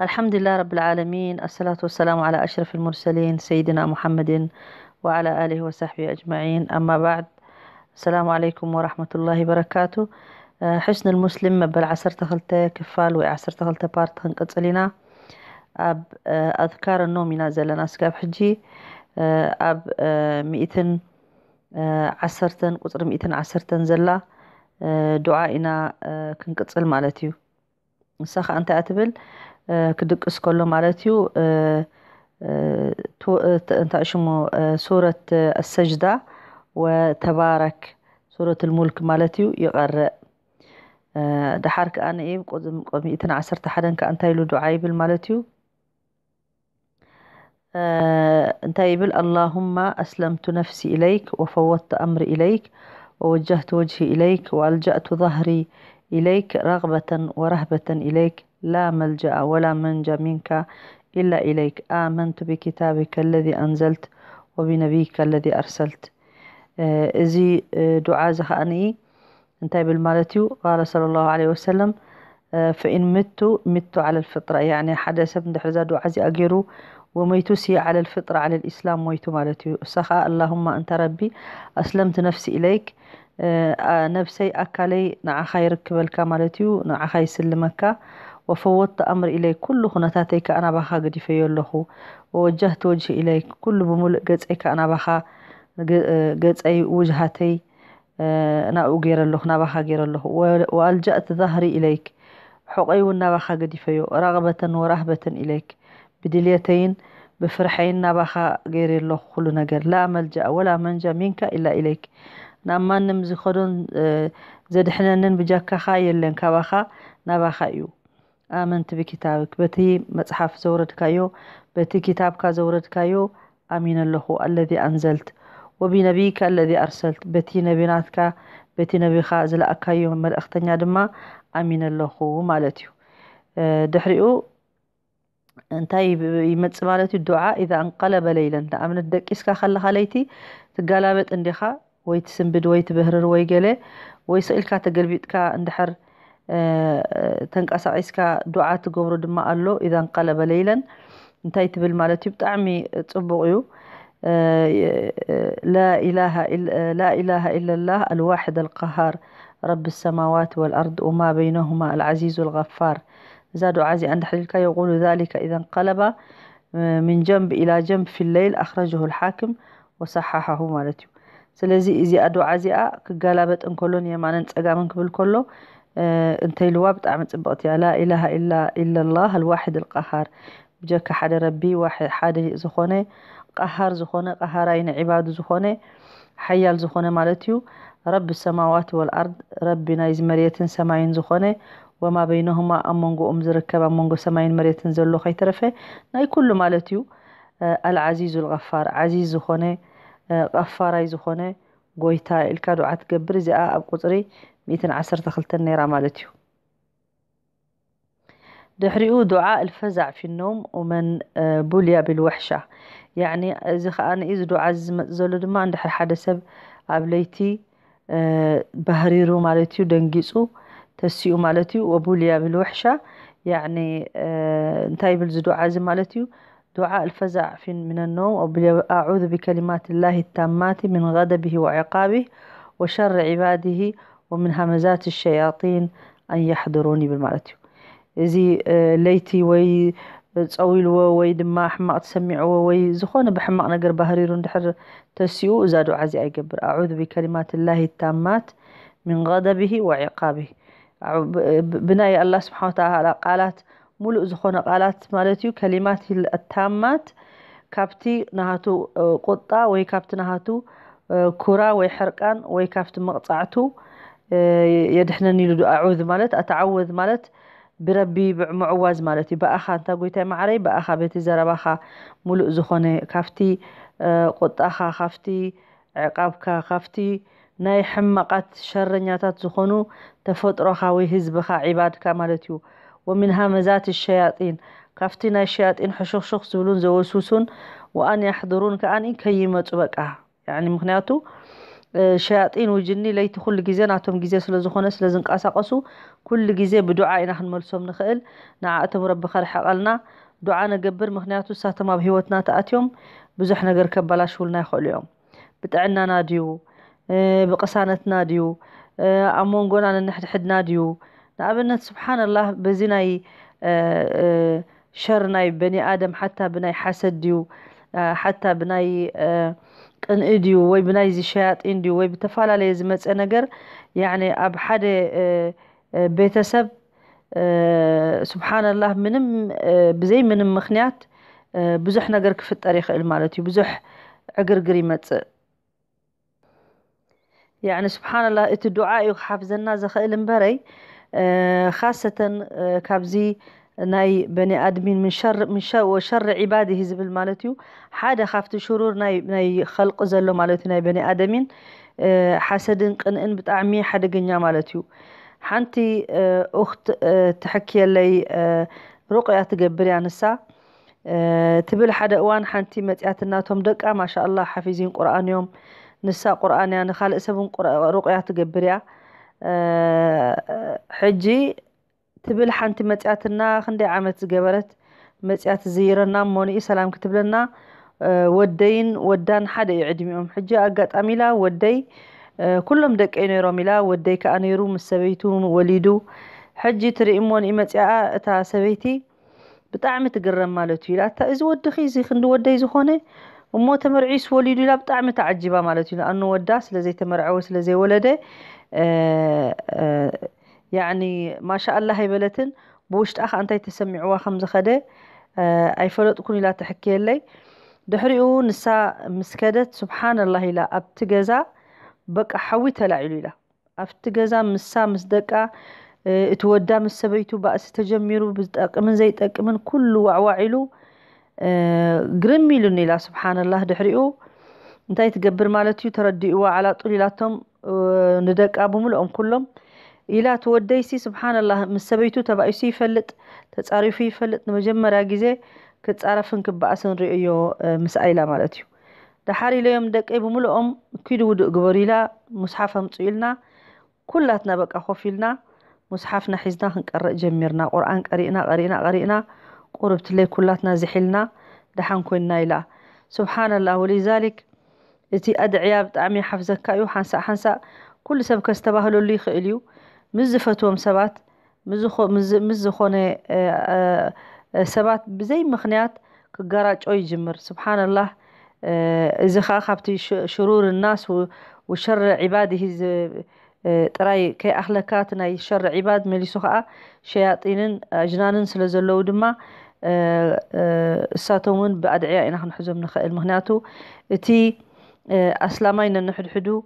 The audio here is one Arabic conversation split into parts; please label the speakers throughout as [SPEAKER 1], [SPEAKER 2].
[SPEAKER 1] الحمد لله رب العالمين الصلاة والسلام على أشرف المرسلين سيدنا محمد وعلى آله وصحبه أجمعين أما بعد السلام عليكم ورحمة الله وبركاته آه، حسن المسلم مبل عصر خلته كفال وعصر خلته بارت خنقፅልና أب آه، أذكار النوم نازل لنا سكاب حجي آه، أب مئتن ዓሰርተን ቁፅሪ ሚእትን مئتن ዘላ ዱዓ ኢና دعائنا ማለት እዩ ንሳ ከዓ እንታይ እትብል كدك اسكولو مالتيو تو انت اشمو سورة السجدة وتبارك سورة الملك مالتيو يقرأ دحرك انا ايه قدم قميتنا عسر تحدن كأنت يلو دعاي بالمالتيو انت يبل اللهم اسلمت نفسي اليك وفوضت امري اليك ووجهت وجهي اليك والجأت ظهري اليك رغبة ورهبة اليك لا ملجأ ولا منجا منك إلا إليك آمنت بكتابك الذي أنزلت وبنبيك الذي أرسلت إذي آه، آه، دعاء زخاني انتهي بالمالتي قال صلى الله عليه وسلم آه، فإن مت مت على الفطرة يعني حدا سبن دحرزا دعاء زي أجيرو وميت سي على الفطرة على الإسلام ميتو مالتي سخاء اللهم أنت ربي أسلمت نفسي إليك نفسي أكالي نع خير كبل كمالتي نع خير وفوضت أمر إلي كل نتاتيك أنا بخا قد فيولخو ووجهت وجهي إليك كل بمول قدسيك أنا بخا قدسي وجهتي آه، أنا أغير أنا بخا غير الله وألجأت ظهري إليك حقي بخا قد فيو رغبة ورهبة إليك بدليتين بفرحين نبخا غير الله كل نجر لا ملجأ ولا منجا منك إلا إليك ናብ ማንም ዝኸዶን ዘድሕነንን ብጃካኻ የለን بخا نبخا እዩ ኣመንቲ ብክታብክ በቲ መፅሓፍ ዘውረድካዮ በቲ ኪታብካ ዘውረድካዮ ኣሚን ኣለኹ ኣለذ ኣንዘልት ወብነቢይከ ኣለذ ኣርሰልት በቲ ነቢናትካ በቲ ነቢኻ ዝለኣካዮ መልእኽተኛ ድማ ኣሚን ኣለኹ ማለት እዩ ድሕሪኡ እንታይ ይመፅእ ማለት እዩ ዱዓ ኢዛ እንቀለበ ለይለን ንኣብነት ደቂስካ ከለኻ ለይቲ ትጋላበጥ እንዲኻ ወይ ትስንብድ ወይ ትብህርር ወይ ገለ ወይ ስእልካ ተገልቢጥካ እንድሕር تنقسقسك دعاء تقبر دما الله إذا انقلب ليلا انتهيت بالمالتي بتعمي تصبقيو لا إله إلا لا إله إلا الله الواحد القهار رب السماوات والأرض وما بينهما العزيز الغفار زاد عازي عند حليلك يقول ذلك إذا انقلب من جنب إلى جنب في الليل أخرجه الحاكم وصححه مالتي سلازي إذا أدو عزي كقالبت انكولون يمانا تسأقامن كبل كله انتي لوا بتعمل تبقتي لا اله الا الا الله الواحد القهار بجاك حدا ربي واحد حدا زخونه قهار زخونه قهارين عباد زخونه حيال زخونه مالتيو رب السماوات والارض ربنا از مريتن سماين زخونه وما بينهما امونغو ام زركب امونغو سماين مريتن زلو خيترفه ناي كل مالتيو آه العزيز الغفار عزيز زخونه آه غفار اي زخونه غويتا الكادو عتكبر زي آه ابو ميتين عشر تخلت النيرة مالتيو دحرئو دعاء الفزع في النوم ومن آه، بوليا بالوحشة يعني إذا خان إذا دعاء زلو ما عند حد سب أبليتي آه، بهريرو مالتيو دنجيسو تسيو مالتيو وبوليا بالوحشة يعني آه، انتاي بالدعاء زي مالتيو دعاء الفزع في من النوم أعوذ بكلمات الله التامات من غضبه وعقابه وشر عباده ومن همزات الشياطين أن يحضروني بالمالتي إذا آه، ليتي وي آه، تصويلو وي دما حماق تسمع وي زخونة بحماق نقر بهريرو ندحر تسيو زادو عزي أقبر أعوذ بكلمات الله التامات من غضبه وعقابه بناي الله سبحانه وتعالى قالت مولو زخونة قالت مالتيو كلمات التامات كابتي نهاتو آه، قطة وي كابتي نهاتو كرة وي حرقان وي كابتي مقطعتو يدحنني لدو أعوذ مالت أتعوذ مالت بربي بمعواز مالتي بأخا أنت قويتا معري بأخا بيتي زرباخا ملو زخوني كافتي قط أخا خافتي عقابك خافتي ناي حمقات شرنياتات زخونو تفوت روخا ويهز بخا عبادك مالتيو ومنها مزات الشياطين كافتي ناي الشياطين حشوخ شوخ زولون زوسوسون وأن يحضرون كأن إن كيمة بكا يعني مخنياتو ሸያጢን ውጅኒ ለይትኩሉ ግዜ ናቶም ግዜ ስለዝኾነ ስለዝንቀሳቀሱ ኩሉ ግዜ ብዱዓ ኢና ክንመልሶም ንኽእል ንዓእቶም ረቢ ከርሐቐልና ዱዓ ነገብር ምክንያቱ ሳቶም ኣብ ሂወትና ተኣትዮም ብዙሕ ነገር ከበላሽውልና ይኽእሉ እዮም ብጥዕናና ድዩ ብቅሳነትና ድዩ ኣብ መንጎና ነንሕድሕድና ድዩ ንኣብነት ስብሓንላህ በዚ ናይ ሸር ናይ በኒ ኣደም ሓታ ብናይ ሓሰድ ድዩ ሓታ ብናይ تن ايديو وي بناي زيشات انديو وي بتفالا ليزمت انجر يعني اب حد آه، آه، بيتسب آه، سبحان الله منم بزي منم مخنيات بزح نجر في التاريخ المالتي بزح عقر قريمت يعني سبحان الله ات الدعاء يخاف زنا زخ خاصة كابزي ناي بني آدمين من شر من شر وشر عباده زبل مالتيو حدا خافت شرور ناي ناي خلق زلو مالتي ناي بني آدمين حسدن قنئن بتعمي حدا جنيا مالتيو حنتي أخت تحكي لي رقية تقبري يعني الساعة تبل حدا እዋን ሓንቲ መፅያት እናቶም ደቃ ማሻኣላ ሓፊዚን ቁርኣን እዮም ንሳ ቁርኣን እያ ንካልእ ሰብን ሩቕያ تقبري أه حجي ትብል ሓንቲ መፅያትና ክንደይ ዓመት ዝገበረት መፅያት ዝይረና እሞ ሰላም ክትብለና ወደይን ወዳን ሓደ እዩ ዕድሚኦም ሕጂ ኣጋጣሚ ኢላ ወደይ ኩሎም ደቀይ ነይሮም ኢላ ወደይ ከዓ ነይሩ ምስ ሰበይቱ ወሊዱ ሕጂ ትርኢ እሞ መፅያኣ እታ ሰበይቲ ብጣዕሚ ትግረም ማለት እዩ ኢላ እታ እዚ ወዲ ኺ እዚ ክንዲ ወደይ ዝኾነ እሞ ተመርዒስ ወሊዱ ኢላ ብጣዕሚ ተዓጂባ ማለት እዩ ንኣኑ ወዳ ስለዘይተመርዐወ ስለዘይወለደ يعني ما شاء الله هاي بلتن بوشت أخ أنتي تسمعوا خمسة خدة آه، أي فلوت كوني لا تحكي لي دحريو نساء مسكدت سبحان الله لا أبتجزا بك حوي تلا عليلا أبتجزا مسا مصدقة آه، اتودا مسبيتو بأس تجميرو بزدق من زيت من كل وعوعلو جرميلو آه، نيلا سبحان الله دحريو انتي تقبر مالتيو تردئوا على طول لاتهم ندك أبو ملؤهم كلهم ኢላ ተወደይሲ ስብሓንላህ ምስ ሰበይቱ ተባኢሱ ይፈልጥ ተፃሪፉ ይፈልጥ ንመጀመርያ ግዜ ክፃረፍን ክበኣስን ሪኦ ዮ ምስኣ ኢላ ማለት እዩ ድሓር ኢለዮም ደቀይ ብምልኦም ኪድ ውድእ ግበሩ ኢላ ሙስሓፍ ኣምፁ ኢልና ኩላትና በቃ ኮፍ ኢልና ሙስሓፍና ሒዝና ክንቀርእ ጀሚርና ቁርኣን ቀሪእና ቀሪእና ቀሪእና ቁርብትለይ ኩላትና ዝሒልና ድሓን ኮይንና ኢላ ስብሓንላህ ወሊዛሊክ እቲ ኣድዕያ ብጣዕሚ ሓፍዘካ እዩ ሓንሳእ ሓንሳእ ኩሉ ሰብ ከዝተባህለሉ ይኽእል እዩ مز فتوم سبات مز خو مز مز خونة اه اه سبات بزي مخنيات كجراج أي جمر سبحان الله إذا اه خابتي شرور الناس وشر عباده اه تراي كي أخلاقاتنا شر عباد ملي سخاء شياطين أجنان سلزلو دما ساتومون بأدعياء نحن حزم نخيل مهناتو تي أسلامين نحد حدو, حدو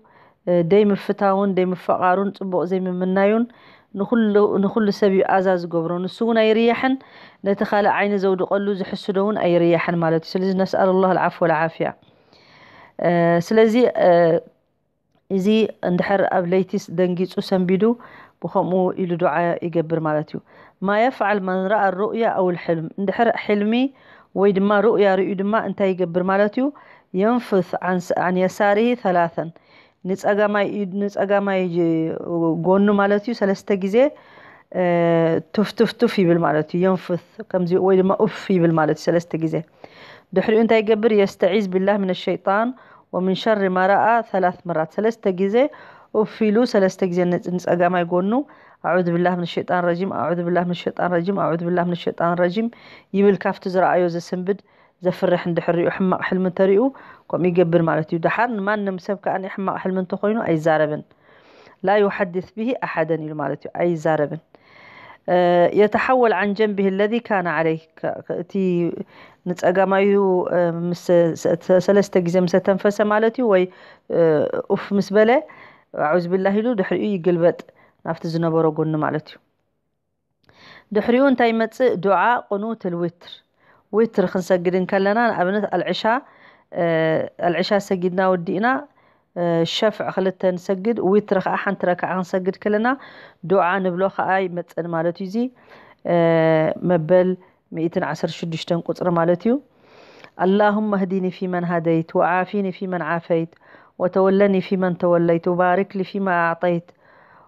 [SPEAKER 1] دي مفتاون دي مفقارون تبوق زي منايون نخل نخل سبي أزاز جبرون السون أي ريحن نتخلى عين زود قلوا زحسدون أي ريحن مالتي سلزي نسأل الله العفو والعافية أه سلزي أه إزي اندحر أبليتس دنجيس أسنبيدو بخمو إلو دعاء يقبر مالتيو ما يفعل من رأى الرؤيا أو الحلم اندحر حلمي ويدما رؤيا رؤيا ما انتا يقبر مالتيو ينفث عن, عن يساره ثلاثا ንፀጋማይ ጎኑ ማለት እዩ ሰለስተ ግዜ ትፍትፍትፍ ይብል ማለት እዩ የንፍት ከምዚ ወይ ድማ ኡፍ ይብል ማለት እዩ ሰለስተ ግዜ ድሕሪኡ እንታይ ይገብር የስተዒዝ ብላህ ምን ሸይጣን ወምን ሸር ማረኣ ሰላት መራት ሰለስተ ግዜ ኡፍ ኢሉ ሰለስተ ግዜ ንፀጋማይ ጎኑ ኣዑዝ ብላህ ምን ሸይጣን ረጂም ኣዑዝ ብላህ ምን ሸይጣን ረጂም ኣዑዝ ብላህ ምን ሸይጣን ረጂም ይብል ካብቲ ዝረኣዮ ዘስንብድ زفرح عند حري وحما حلم تريو قام يجبر مالتي دحر ما نم سبك أن حما حلم تخوينه أي زاربن لا يحدث به أحدا إلى أي زاربن يتحول عن جنبه الذي كان عليه كأتي نتأجى ما مس سلست جزم ستنفس مالتي وي أوف مسبلة أعوذ بالله لو دحرئ يقلبت نفت زنبرو قلنا مالتي دحريون تايمت دعاء قنوت الوتر ويتر خنسجد كلنا أبنة العشاء آه، العشاء سجدنا ودينا آه، الشفع خلت نسجد ويتر أحن ترك عن سجد كلنا دعاء نبلوخ أي مت مالتي زي آه، مبل ميتن عشر شدشتن قطر مالتيو اللهم اهديني في من هديت وعافيني في من عافيت وتولني في من توليت وبارك لي فيما أعطيت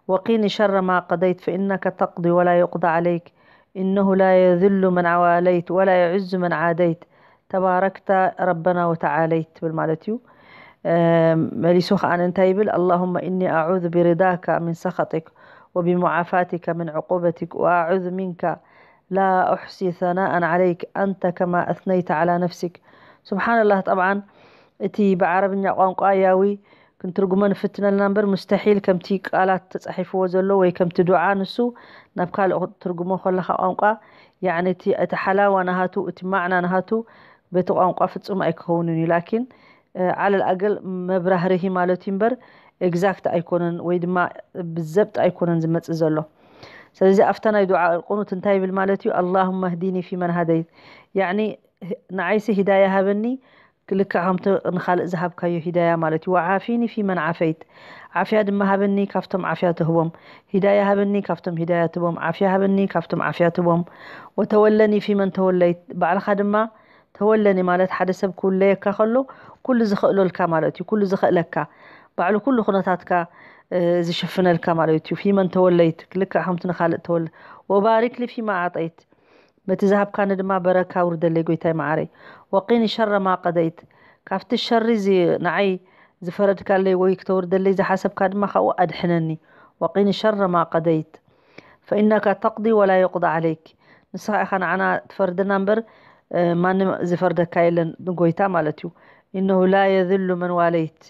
[SPEAKER 1] وقيني شر ما قضيت فإنك تقضي ولا يقضى عليك إنه لا يذل من عواليت ولا يعز من عاديت تباركت ربنا وتعاليت بالمعنى مليسوخ عن انتايبل اللهم إني أعوذ برضاك من سخطك وبمعافاتك من عقوبتك وأعوذ منك لا أحصي ثناء عليك أنت كما أثنيت على نفسك سبحان الله طبعا تي بعربنا قوانقا ياوي ክንትርጉሞ ንፍትነልና እምበር ምስተሒል ከምቲ ቃላት ተፃሒፍዎ ዘሎ ወይ ከምቲ ዱዓ ንሱ ናብ ካልእ ክትትርጉሞ ከለካ ቋንቋ ያዕኒ እቲ ሓላዋ ናሃቱ እቲ ማዕና ናሃቱ በቲ ቋንቋ ፍፁም ኣይክኸውንን እዩ ላኪን ዓለልኣገል መብራህርሂ ማለት እዩ እምበር ኤግዛክት ኣይኮነን ወይ ድማ ብዘብጥ ኣይኮነን ዝመፅእ ዘሎ ስለዚ ኣብታ ናይ ዱዓ ቁኑት እንታይ ይብል ማለት እዩ ኣላሁማ ህዲኒ ፊመን ሃደይት ያዕኒ ንዓይሲ ሂዳያ ሃበኒ لك عم نخالق ذهب كيو هداية مالتي وعافيني في من عافيت عافية دم هبني كفتم عافية هبم هداية هبني كفتم هداية هبم عافية هبني كفتم عافية هبم وتولني في من توليت بعد خدمة تولني مالت حد سب كل ليك خلو كل زخق له الكاميرات كل زخق لك بعلو كل خناتك اه، زي شفنا الكاميرات في من توليت لك عم تنخالق تول وبارك لي فيما عطيت بتذهب كان دما بركة ورد اللي قوي تاي معاري وقيني شر ما قديت كافت الشر زي نعي زفرد كالي ويك تورد اللي زي حسب كان ما خوا أدحنني وقيني شر ما قديت فإنك تقضي ولا يقضى عليك نصح إخان عنا تفرد نمبر آه، ما زفرد كايلن نقوي تاي إنه لا يذل من واليت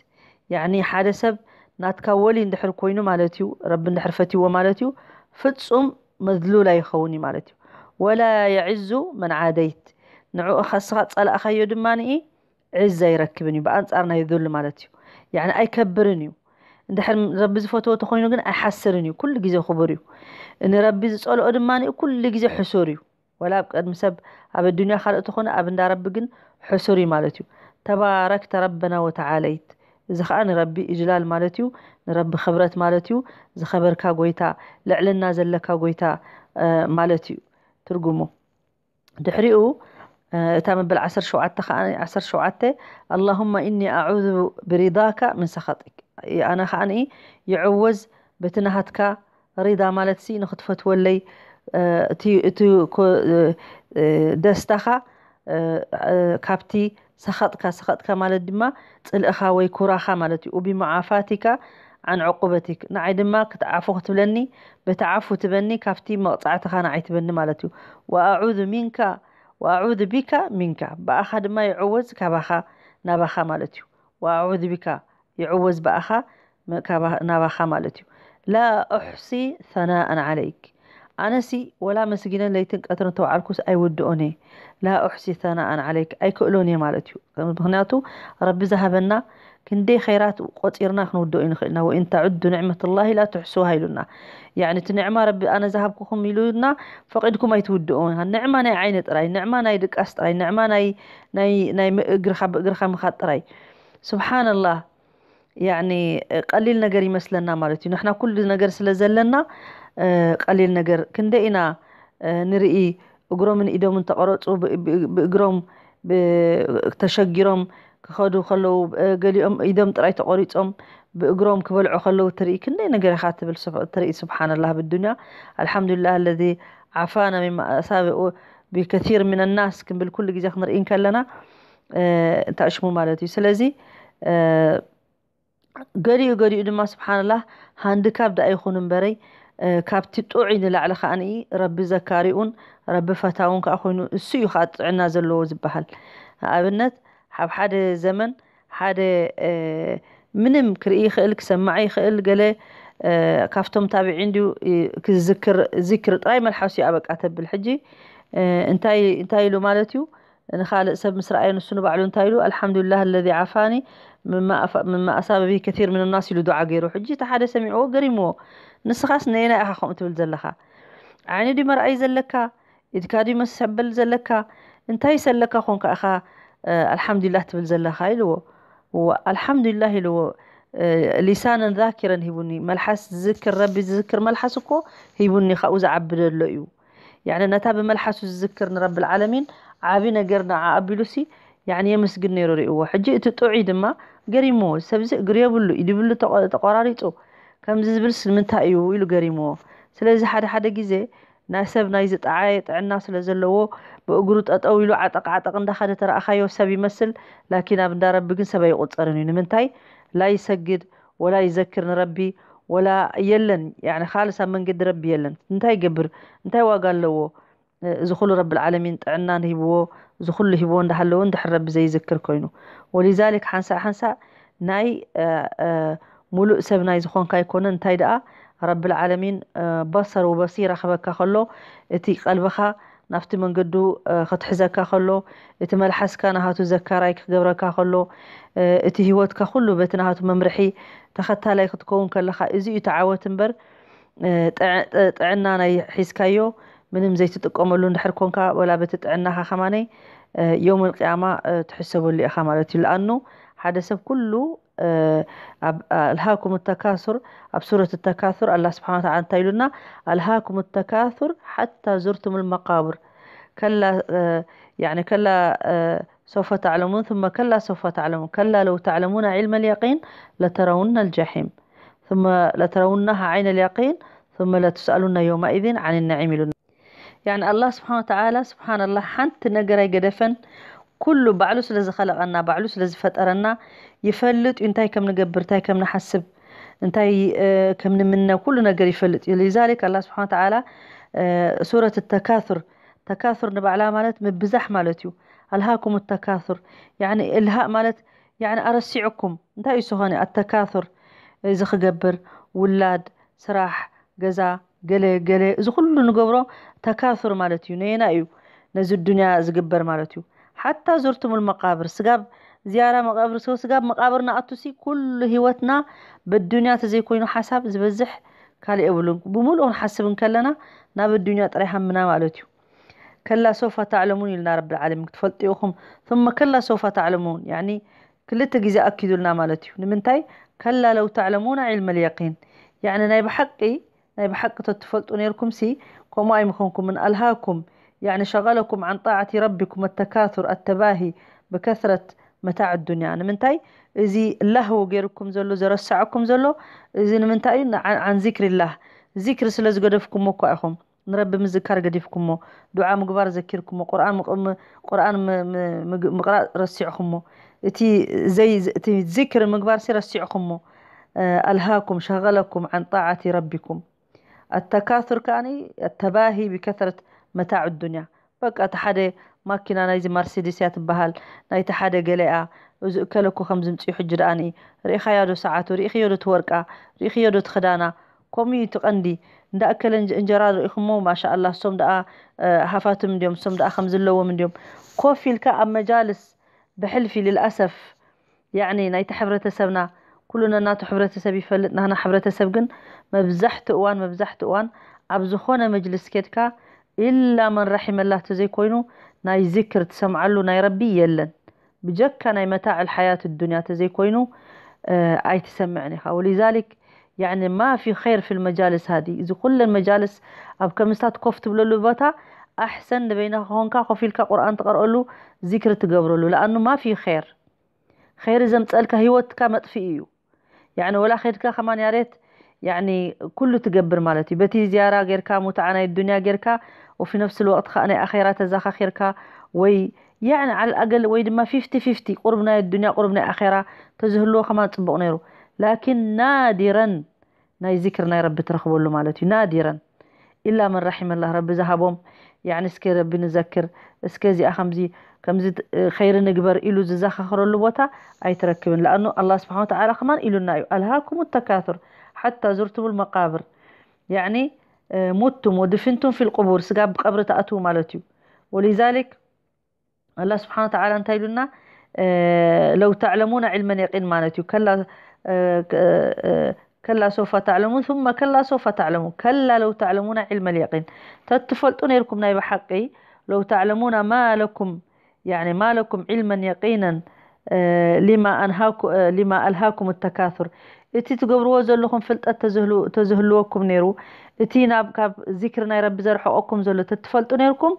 [SPEAKER 1] يعني حادثب ناتكاولي ندحر كوينو مالتيو رب ندحر فتيو مالتيو فتسوم مذلول يخوني مالتيو ولا يعز من عاديت نعو خسرت على أخيه دماني عز يركبني بعد صارنا يذل مالتي يعني أي كبرني دحر ربز فوتو تخوينو جن أحسرني كل جزء خبري إن ربز سؤال أدماني كل جزء حسوري ولا قد مسب أب الدنيا خلق تخون أب دار رب جن حسوري مالتي تبارك ربنا وتعاليت زخان ربي إجلال مالتيو نرب خبرات مالتيو زخبر كا قويتا لعلنا زلكا قويتا مالتيو ترجمه دحريقو تامن بالعشر شعات عشر شعات اللهم إني أعوذ برضاك من سخطك أنا خاني يعوز بتنهتك رضا سي نخطفت ولي تي تي ሰኸጥካ ሰኸጥካ ማለት ድማ ፅልእኻ ወይ ኩራኻ ማለት تي وبمعافاتك عن عقوبتك نعيد ما تعفو تبلني بتعفو تبني كافتي ما قطعتها نعيد تبني مالتي وأعوذ منك وأعوذ بك منك بأخذ ما يعوز كبخا نبخا مالتي وأعوذ بك يعوز بأخا نبخا مالتي لا أحصي ثناء عليك أنا سي ولا مسجنا ليتن قطر توعركس أي ودوني لا أحصي ثناء عليك أي كؤلوني مالتي مخناتو ربي ذهبنا كندي خيرات قطيرنا خنودو إن خلنا وإن تعدوا نعمة الله لا تحسوها لنا يعني تنعمة ربي أنا ذهبكم يلودنا فقدكم ما يتودون هالنعمة ناي عين تراي نعمة ناي دك أستراي نعمة ناي ناي ناي مقرخة مقرخة مخاطراي سبحان الله يعني آه، قليل نجري مثلنا مالتي نحنا كل نجر سلزلنا آه، قليل نجر كندينا آه، نرئي أجرم من إيدهم تقرأت وبأجرم بتشجرم ክኸዱ ከለዉ ገሊኦም ኢዶም ጥራይ ተቆሪፆም ብእግሮም ክበልዑ ከለዉ ትርኢ ክንደይ ነገርኻ ትብል ትርኢ ስብሓንላህ ብዱንያ አልሓምዱሊላህ ለዚ ዓፋና ሚማ ኣሳብኡ ብከር ምን ናስ ክንብል ኩሉ ግዜ ክንርኢ ከለና እንታይ ሽሙ ማለት እዩ ስለዚ ገሊኡ ገሊኡ ድማ ስብሓንላህ ሃንድካብ ዳ ይኹን እምበረይ ካብቲ ጥዑይ ንላዕሊ ከዓኒ ረቢ ዘካሪኡን ረቢ ፈታውን ከዓ ኮይኑ እሱ እዩ ከዓ ጥዕና ዘለዎ ዝበሃል ኣብነት ኣብ ሓደ ዘመን ሓደ ምንም ክርኢ ይኽእል ክሰማዕ ይኽእል ገለ ካብቶም ታብዒን ድዩ ክዝክር ዝክር ጥራይ መልሓስ እዩ ኣበቃ ተብል ሕጂ እንታይ እንታይ ኢሉ ማለት እዩ ንኻልእ ሰብ ምስ ረኣየ ንሱ ንባዕሉ እንታይ ኢሉ አልሓምዱሊላህ ለذ ዓፋኒ ምማ ኣሳበ ብሂ ከቲር ምን ናስ ኢሉ ዱዓ ገይሩ ሕጂ እቲ ሓደ ሰሚዕዎ ገሪምዎ ንስኻስ ነየናይ ኢኻ ከምኡ ትብል ዘለኻ ዓይኒ ድዩ መርኣይ ዘለካ ኢድካ ድዩ መስሕበል ዘለካ እንታይ ሰለካ ኮንካ ኢኻ آه، الحمد لله تبلزل خايل والحمد لله لو آه، لسانا ذاكرا هيبوني ملحس ذكر ربي ذكر ملحسكو هيبوني خاوز عبد اللؤيو يعني نتا ملحس ذكر رب العالمين عابي نجرنا عابلوسي يعني يمسجن نيرو ريو حجي تطعي دما قريمو سبز قريبلو يدبلو تقراريتو كم زبل من ايو يلو قريمو سلازي حدا حدا جيزي ናይ ሰብ ናይ ዝጠዓየ ጥዕና ስለ ዘለዎ ብእግሩ ጠጠው ኢሉ ዓጠቕዓጠቕ እንዳኸደ ተረእኻዮ ሰብ ይመስል ላኪን ኣብ እንዳ ረቢ ግን ሰብ ኣይቁፀርን እዩ ንምንታይ ላይ ላይሰግድ ወላ ይዘክር ንረቢ ወላ የለን ካልስ ኣብ መንገዲ ረቢ የለን እንታይ ይገብር እንታይ ዋጋ ኣለዎ እዚ ኩሉ ረቢ ልዓለሚን ጥዕና ንሂብዎ እዚ ኩሉ ሂብዎ እንዳሃለዎ እንድሕር ረቢ ዘይዝክር ኮይኑ ወሊዛሊክ ሓንሳእ ሓንሳእ ናይ ሙሉእ ሰብ ናይ ዝኮንካ ይኮነ እንታይ ደኣ ረቢ ልዓለሚን በሰር ወበሲራ ክበካ ከሎ እቲ ቀልብኻ ናብቲ መንገዱ ክትሕዘካ ከሎ እቲ መልሓስካ ናሃቱ ዘካራይ ክገብረካ ከሎ እቲ ሂወትካ ኩሉ በቲ ናሃቱ መምርሒ ተኸታላይ ክትከውን ከለካ እዚ እዩ ተዓወት እምበር ጥዕና ናይ ሒዝካዮ ምንም ዘይትጥቀመሉ እንድሕር ኮንካ ወላ በቲ ጥዕናካ ከማነይ ዮም ልቅያማ ትሕሰበሉ ኢኻ ማለት እዩ ለኣኑ ሓደ ሰብ ኩሉ ألهاكم التكاثر ኣብ التكاثر الله سبحانه وتعالى እንታይ ኢሉና التكاثر حتى زرتم المقابر كلا آه، يعني كلا آه، سوف تعلمون ثم كلا سوف تعلمون كلا لو تعلمون علم اليقين لترون الجحيم ثم لترونها عين اليقين ثم لتسألون يومئذ عن النعيم يعني الله سبحانه وتعالى سبحان الله حنت نقرأ قدفن ኩሉ ባዕሉ ስለ ዝኸለቐና ባዕሉ ስለ ዝፈጠረና ይፈልጥ እዩ እንታይ ከም ንገብር እንታይ ከም ንሓስብ እንታይ ከም ንምነ ኩሉ ነገር ይፈልጥ እዩ ዛሊክ ኣላ ስብሓን ተዓላ ሱረት ተካቱር ተካቱር ንባዕላ ማለት ምብዛሕ ማለት እዩ ኣልሃኩም ተካቱር እልሃእ ማለት ኣረሲዕኩም እንታይ እዩ ዝኾነ ኣተካቱር እዚ ክገብር ውላድ ስራሕ ገዛ ገለ ገለ እዚ ኩሉ ንገብሮ ተካቱር ማለት እዩ ነየና እዩ ነዚ ዱንያ ዝግበር ማለት እዩ حتى زرتم المقابر سقاب زيارة مقابر سو سقاب مقابرنا أتوسي كل هوتنا بالدنيا تزي كوينو حساب زبزح كالي أولون بملؤ حسبن كلنا ناب الدنيا تريحا منا مالتيو كلا سوف تعلمون لنا رب العالمين تفلطيوكم ثم كلا سوف تعلمون يعني كل جزي أكيدوا لنا مالتيو نمنتاي كلا لو تعلمون علم اليقين يعني نايب بحقي نايب حق تتفلطوا نيركم سي كما أي مخونكم من ألهاكم يعني شغلكم عن طاعة ربكم التكاثر التباهي بكثرة متاع الدنيا أنا منتاي إذي الله غيركم زلو زرسعكم زلو إذي منتاي عن ذكر الله ذكر سلز قدفكم وكوائكم نرب مذكر قدفكم دعاء مقبار ذكركم قرآن قرآن مقرأ رسعكم إتي زي إتي ذكر مقبار سرسعكم آه، ألهاكم شغلكم عن طاعة ربكم التكاثر كاني التباهي بكثرة متاع الدنيا بقى تحدى ماكينة نايزي مرسيدس يتبهل نايت حدى قلقة وزوكالكو خمزم تسيح جرآني ريخ يادو ساعتو ريخ يادو تورقة ريخ يادو تخدانا كومي تقندي ندا أكل إنجرار إخمو ما شاء الله سوم دا هفاتو من ديوم سوم دا خمز اللو من ديوم كوفي الكا مجالس بحلفي للأسف يعني نايت حبرة سبنا كلنا ناتو حبرة سبي فلتنا هنا حبرة سبقن مبزحت أوان مبزحت أوان أبزخونا مجلس كتكا إلا من ناي ذكر تسمع له ناي ربي يلن بجكا ناي متاع الحياة الدنيا تزي كوينو آه اي تسمعني خا ولذلك يعني ما في خير في المجالس هذه إذا كل المجالس أب كمستات كفت بلولو بتا أحسن بين هونكا خفيلكا قرآن تقرأ له ذكر تقبر له لأنه ما في خير خير إذا مسألك هيوتك مطفئيو يعني ولا خيرك خمان يا ريت يعني كله تقبر مالتي بتي زيارة غيركا متعنا الدنيا غيركا وفي نفس الوقت خاني أخيرة تزاخ خيركا وي يعني على الأقل وي ما فيفتي فيفتي قربنا الدنيا قربنا أخيرة تزهلو خما تبق نيرو لكن نادرا ناي ذكر ناي رب ترخبولو مالتي نادرا إلا من رحم الله رب زهبهم يعني اسكي ربي نذكر اسكي زي أخمزي كمزي خير نقبر إلو زاخ خرولو بوتا أي تركبن لأنه الله سبحانه وتعالى خمان إلو نايو ألهاكم التكاثر حتى زرتم المقابر يعني آه، متم ودفنتم في القبور سقاب بقبر تأتوا مالتي ولذلك الله سبحانه وتعالى انتهي لنا آه، لو تعلمون علما يقين مالتي كلا آه، كلا سوف تعلمون ثم كلا سوف تعلمون كلا لو تعلمون علم اليقين تتفلتون لكم نايب حقي لو تعلمون ما لكم يعني ما لكم علما يقينا لما أنهاكم لما ألهاكم التكاثر እቲ ትገብርዎ ዘለኹም ፍልጠት ተዝህልወኩም ነይሩ እቲ ናብ ካብ ዚክሪ ናይ ረቢ ዘርሕቐኩም ዘሎ ተትፈልጡ ነይርኩም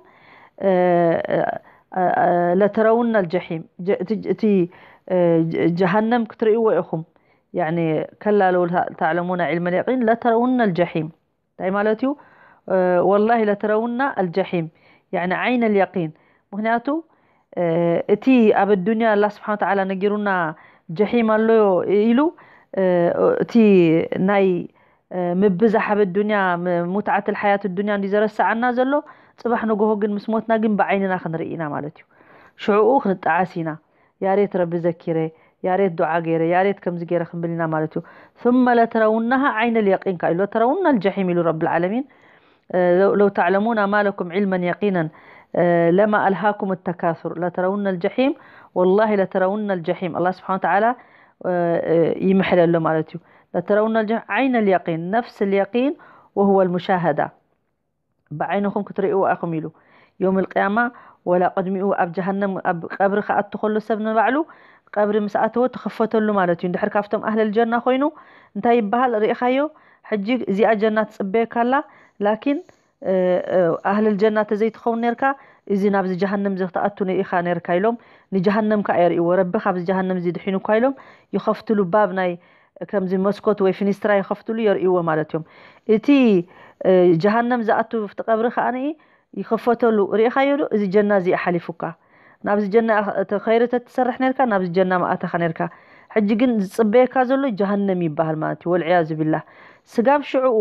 [SPEAKER 1] ለተረውና ልጀሒም እቲ ጀሃነም ክትርእይዎ ኢኹም ያዕኒ ከላ ለው ተዕለሙና ዕልመ ልያቂን ለተረውና ልጀሒም እንታይ ማለት እዩ ወላሂ ለተረውና አልጀሒም ያዕኒ ዓይነ ልያቂን ምክንያቱ እቲ ኣብ ኣዱንያ ኣላ ስብሓን ተዓላ ነጊሩና ጀሒም ኣለዮ ኢሉ تي ناي أه، مبزح بالدنيا متعة الحياة الدنيا اللي زر الساعة نازلو صباح نقول هو مس موتنا بعيننا خن رئينا مالتيو شعوق خن تعاسينا يا ريت رب ذكيري يا ريت دعاء غيري يا ريت كم زجيرة خن بلينا مالتيو ثم لا ترونها عين اليقين كاي لو ترون الجحيم لو رب العالمين أه، لو تعلمون ما لكم علما يقينا أه، لما ألهاكم التكاثر لا ترون الجحيم والله لا ترون الجحيم الله سبحانه وتعالى يمحل له مالتي مالتيو لترون عين اليقين نفس اليقين وهو المشاهدة بعينكم كترئوا أقميلو يوم القيامة ولا قدمئوا أب جهنم أب قبر تخلو سبن بعلو قبر مسأتو له مالتي دحر كافتم أهل الجنة خوينو انتهي بهال رئيخايو حجي زي أجنة تصبيك الله لكن آه، آه، أهل الجنة زي تخون نيركا إذا نبز جهنم زي تأتو نيركا نيركا يلوم ንጀሃንም ከዓ የርእይዎ ረቢ ካብዚ ጀሃንም እዚ ድሒኑካ ኢሎም ይኸፍትሉ ባብ ናይ ከምዚ መስኮት ወይ ፊኒስትራ ይኸፍትሉ የርእይዎ ማለት እዮም እቲ ጀሃንም ዝኣቱ ፍቲ ቀብሪ ከዓኒ ይኸፈተሉ ርኢኻዮ ዶ እዚ ጀና እዚኣ ሓሊፉካ ናብዚ ጀና ከይሪ ተትሰርሕ ነርካ ናብዚ ጀና ማእተኻ ነርካ ሕጂ ግን ዝፅበየካ ዘሎ ጀሃንም ይበሃል ማለት እዩ ወልዕያዙ ቢላህ ስጋብ ሽዑኡ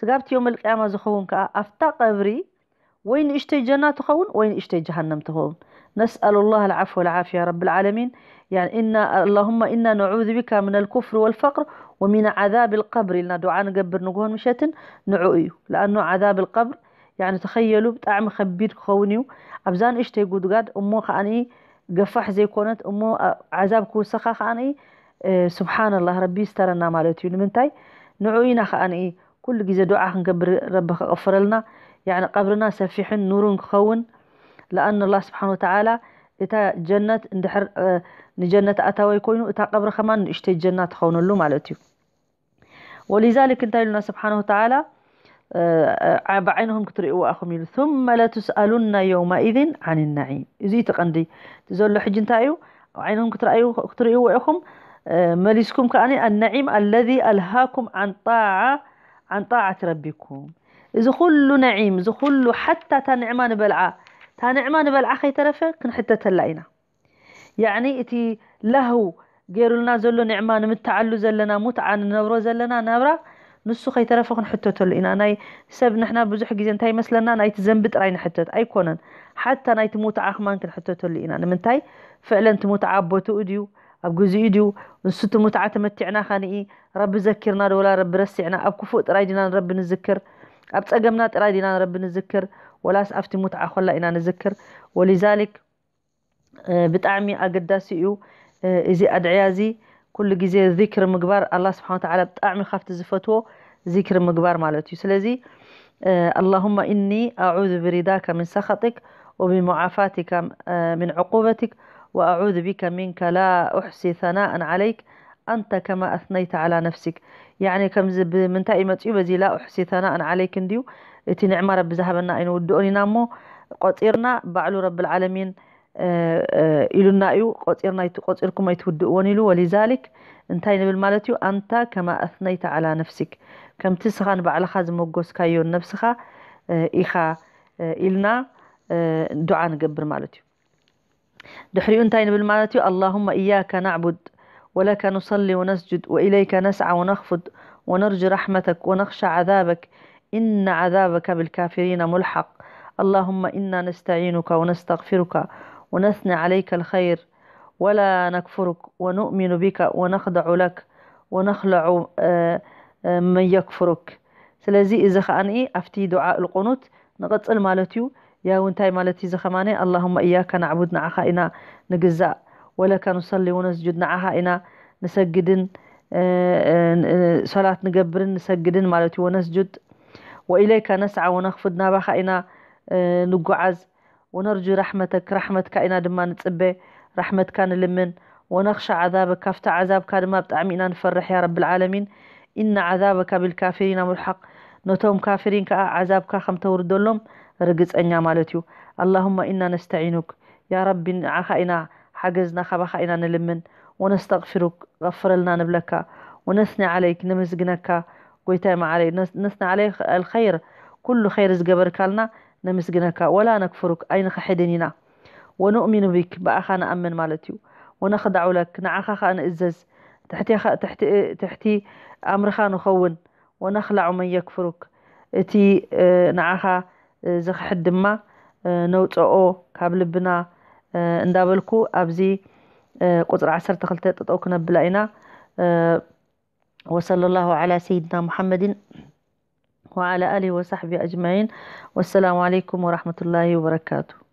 [SPEAKER 1] ስጋብቲ ዮም ልቅያማ ዝኸውን ከዓ ኣፍታ ቀብሪ ወይ ንእሽተይ ጀና ትኸውን ወይ ንእሽተይ ጀሃንም ትኸውን نسأل الله العفو والعافية يا رب العالمين يعني إن اللهم إنا نعوذ بك من الكفر والفقر ومن عذاب القبر لنا دعاء نقبر نقول مشاتن نعوئيو لأنه عذاب القبر يعني تخيلوا بطعم خبير خونيو أبزان إشتي قد أمو خاني قفح زي كونت أمو عذاب كوسخة خاني إيه، سبحان الله ربي استرنا مالتي لمنتاي نعوئينا خاني كل جزء دعاء نقبر رب غفر لنا يعني قبرنا سفيح نور خون لأن الله سبحانه وتعالى إتا جنة ندحر آه، نجنة أتاوي كوينو إتا قبر خمان نشتي جنة خون اللوم على تيو ولذلك انت لنا سبحانه وتعالى آه، آه، بعينهم كتر إيوا أخو ميلو ثم لا تسألن يومئذ عن النعيم إذي تقندي تزول حج انتايو وعينهم كتر أيو كتر إيوا أخم مليسكم كأني النعيم الذي ألهاكم عن طاعة عن طاعة ربكم إذا كل نعيم إذا كل حتى تنعمان بالعاء تاني عمان بالعخي ترفه كن حتى تلاقينا يعني اتي لهو قيرو لنا زلو نعمان متعلو زلنا متعان نورو زلنا نابرا نسو خي ترفه كن حتى تلاقينا ناي سب نحنا بزوح قيزين تاي مثلنا ناي تزنبت راينا حتى اي كونن حتى ناي تموت عخمان كن حتى تلاقينا نمن تاي فعلا تموت عبوتو اديو أبجوز إيديو نسوت متعة متعنا خاني إيه رب ذكرنا ولا رب رسعنا أبكفوت رايدنا رب نذكر أبتأجمنا رايدنا رب نذكر ولا سأفتي متعة خلا إنا نذكر ولذلك آه، بتعمي أقداسي آه، إذا إزي زي كل جزء ذكر مقبار الله سبحانه وتعالى بتعمي خفت زفتو ذكر مقبار مالتي سلزي آه، اللهم إني أعوذ برداك من سخطك وبمعافاتك من عقوبتك وأعوذ بك منك لا أحسي ثناء عليك أنت كما أثنيت على نفسك يعني كم زب من إبدي لا أحسي ثناء عليك ديو እቲ ንዕማ ረቢ ዝሃበና ኣይንውድኦን ኢና እሞ ቆፂርና ባዕሉ ረቢ ልዓለሚን ኢሉና እዩ ቆፂርና ቆፂርኩም ኣይትውድእዎን ኢሉ ወሊዛሊክ እንታይ ንብል ማለት እዩ ኣንታ ከማ ኣስነይተ ዓላ ነፍሲክ ከምቲ ስኻ ንባዕልኻ ዝመጎስካዮ ነብስኻ ኢኻ ኢልና ዱዓ ንገብር ማለት እዩ ድሕሪኡ እንታይ ንብል ማለት እዩ ኣላሁመ እያከ ናዕቡድ ولك نصلي ونسجد وإليك نسعى ونخفض ونرجو رحمتك ونخشى عذابك إن عذابك بالكافرين ملحق اللهم إنا نستعينك ونستغفرك ونثني عليك الخير ولا نكفرك ونؤمن بك ونخضع لك ونخلع آه، آه، من يكفرك سلزي إذا خاني أفتي دعاء القنوت نغتصل مالتيو يا ونتاي مالتي زخماني اللهم إياك نعبد نعخا إنا نجزاء ولك نصلي ونسجد نعها إنا نسجدن صلاة نقبر نسجدن مالتي ونسجد وإليك نسعى ونخفض نابخا إنا آه، نقعز ونرجو رحمتك رحمتك إنا دما نتسبي رحمتك نلمن ونخشى عذابك كفت عذابك دما بتعمينا نفرح يا رب العالمين إن عذابك بالكافرين ملحق نتوم كافرين كعذابك خم توردلهم رقص أنيا مالتيو اللهم إنا نستعينك يا رب إنا عخائنا حجزنا إنا نلمن ونستغفرك غفر لنا نبلكا ونثني عليك نمزقنك قويتام عليه نسنا عليه الخير كل خير زقبر كالنا نمسجنك ولا نكفرك أين حدنينا ونؤمن بك بأخانا أمن مالتيو ونخدع لك نعخخ أن إزز تحتي, خ... تحتي... تحتي أمرخ نخون ونخلع من يكفرك إتي آه، نعخ آه، زخحد دما آه، نوፅኦ ካብ ልብና እንዳበልኩ ኣብዚ ቁፅሪ 12 ጠጠው ክነብላ ኢና وصلى الله على سيدنا محمد وعلى آله وصحبه أجمعين والسلام عليكم ورحمة الله وبركاته